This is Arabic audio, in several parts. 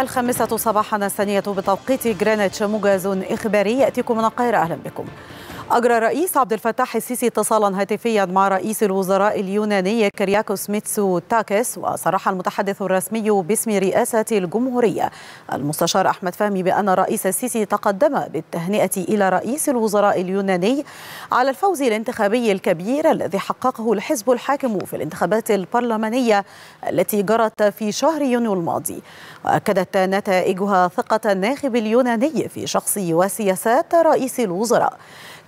الخامسة صباحا الثانية بتوقيت جرينتش موجز إخباري يأتيكم من القاهرة أهلا بكم أجرى الرئيس عبد الفتاح السيسي اتصالا هاتفيا مع رئيس الوزراء اليوناني كرياكوس ميتسو تاكس وصرح المتحدث الرسمي باسم رئاسة الجمهورية المستشار أحمد فهمي بأن الرئيس السيسي تقدم بالتهنئة إلى رئيس الوزراء اليوناني على الفوز الانتخابي الكبير الذي حققه الحزب الحاكم في الانتخابات البرلمانية التي جرت في شهر يونيو الماضي وأكدت نتائجها ثقة الناخب اليوناني في شخص وسياسات رئيس الوزراء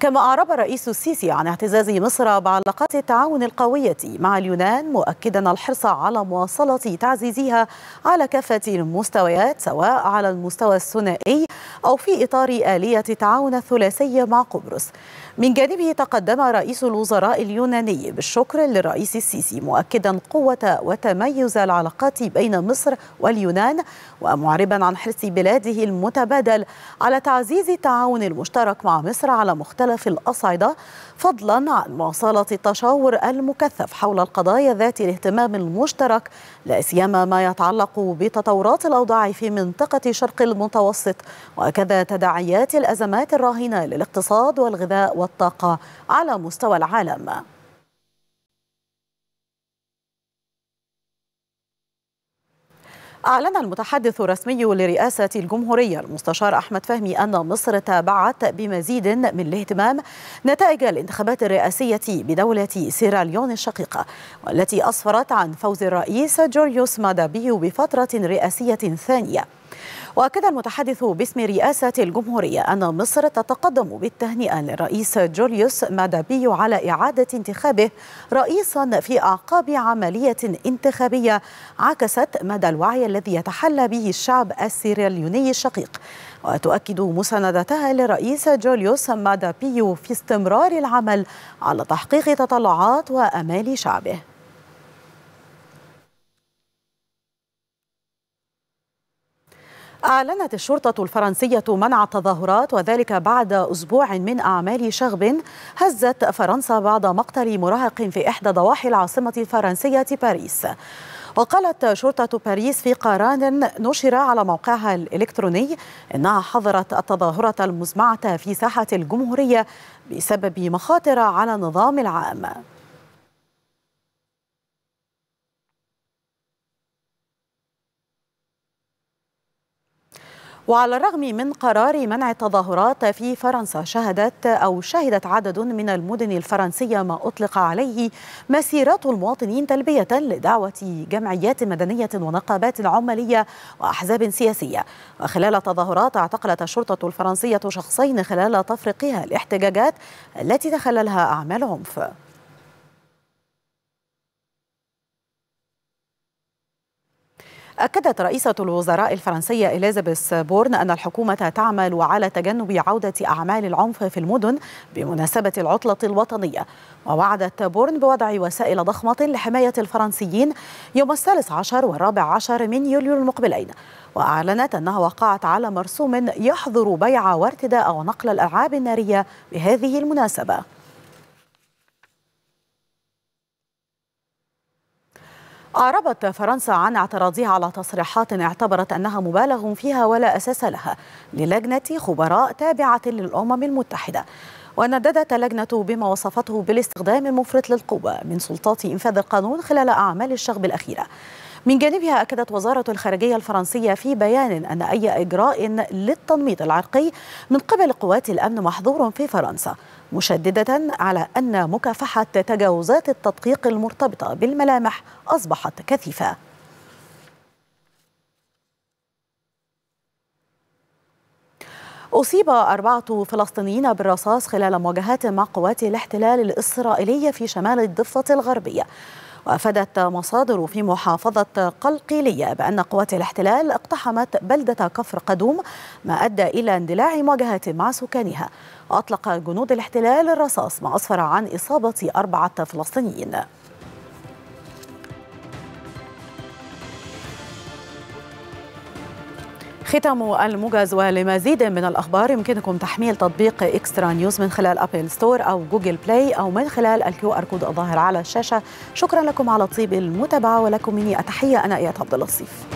كما أعرب الرئيس السيسي عن اعتزاز مصر بعلاقات التعاون القوية مع اليونان مؤكدا الحرص على مواصلة تعزيزها على كافة المستويات سواء على المستوى الثنائي أو في إطار آلية التعاون الثلاثي مع قبرص من جانبه تقدم رئيس الوزراء اليوناني بالشكر للرئيس السيسي مؤكدا قوة وتميز العلاقات بين مصر واليونان ومعربا عن حرص بلاده المتبادل على تعزيز التعاون المشترك مع مصر على مختلف الأصعدة فضلا عن مواصلة التشاور المكثف حول القضايا ذات الاهتمام المشترك لا سيما ما يتعلق بتطورات الأوضاع في منطقة شرق المتوسط وكذا تداعيات الأزمات الراهنة للاقتصاد والغذاء والطاقة على مستوى العالم أعلن المتحدث الرسمي لرئاسة الجمهورية المستشار أحمد فهمي أن مصر تابعت بمزيد من الاهتمام نتائج الانتخابات الرئاسية بدولة سيراليون الشقيقة والتي أسفرت عن فوز الرئيس جوريوس مادابيو بفترة رئاسية ثانية وأكد المتحدث باسم رئاسة الجمهورية أن مصر تتقدم بالتهنئة للرئيس جوليوس مادابيو على إعادة انتخابه رئيسا في أعقاب عملية انتخابية عكست مدى الوعي الذي يتحلى به الشعب السيراليوني الشقيق وتؤكد مساندتها للرئيس جوليوس مادابيو في استمرار العمل على تحقيق تطلعات وأمال شعبه أعلنت الشرطة الفرنسية منع التظاهرات وذلك بعد أسبوع من أعمال شغب هزت فرنسا بعد مقتل مراهق في إحدى ضواحي العاصمة الفرنسية باريس وقالت شرطة باريس في قرار نشر على موقعها الإلكتروني إنها حظرت التظاهرة المزمعة في ساحة الجمهورية بسبب مخاطر على النظام العام وعلى الرغم من قرار منع التظاهرات في فرنسا شهدت أو شهدت عدد من المدن الفرنسية ما أطلق عليه مسيرات المواطنين تلبية لدعوة جمعيات مدنية ونقابات عمالية وأحزاب سياسية وخلال التظاهرات اعتقلت الشرطة الفرنسية شخصين خلال تفرقها الاحتجاجات التي تخللها أعمال عنف أكدت رئيسة الوزراء الفرنسية إليزابيث بورن أن الحكومة تعمل على تجنب عودة أعمال العنف في المدن بمناسبة العطلة الوطنية ووعدت بورن بوضع وسائل ضخمة لحماية الفرنسيين يوم الثالث عشر والرابع عشر من يوليو المقبلين وأعلنت أنها وقعت على مرسوم يحظر بيع وارتداء ونقل الألعاب النارية بهذه المناسبة أعربت فرنسا عن اعتراضها على تصريحات اعتبرت أنها مبالغ فيها ولا أساس لها للجنة خبراء تابعة للأمم المتحدة ونددت اللجنة بما وصفته بالاستخدام المفرط للقوة من سلطات إنفاذ القانون خلال أعمال الشغب الأخيرة من جانبها أكدت وزارة الخارجية الفرنسية في بيان أن أي إجراء للتنميط العرقي من قبل قوات الأمن محظور في فرنسا مشددة على أن مكافحة تجاوزات التدقيق المرتبطة بالملامح أصبحت كثيفة أصيب أربعة فلسطينيين بالرصاص خلال مواجهات مع قوات الاحتلال الإسرائيلية في شمال الضفة الغربية وأفادت مصادر في محافظة قلقيلية بأن قوات الاحتلال اقتحمت بلدة كفر قدوم ما أدى إلى اندلاع مواجهة مع سكانها وأطلق جنود الاحتلال الرصاص ما أسفر عن إصابة أربعة فلسطينيين ختام الموجز ولمزيد من الأخبار يمكنكم تحميل تطبيق إكسترا نيوز من خلال أبل ستور أو جوجل بلاي أو من خلال الكيو آر كود الظاهر على الشاشة شكرا لكم على طيب المتابعة ولكم مني أتحية أنا إياد عبد اللصيف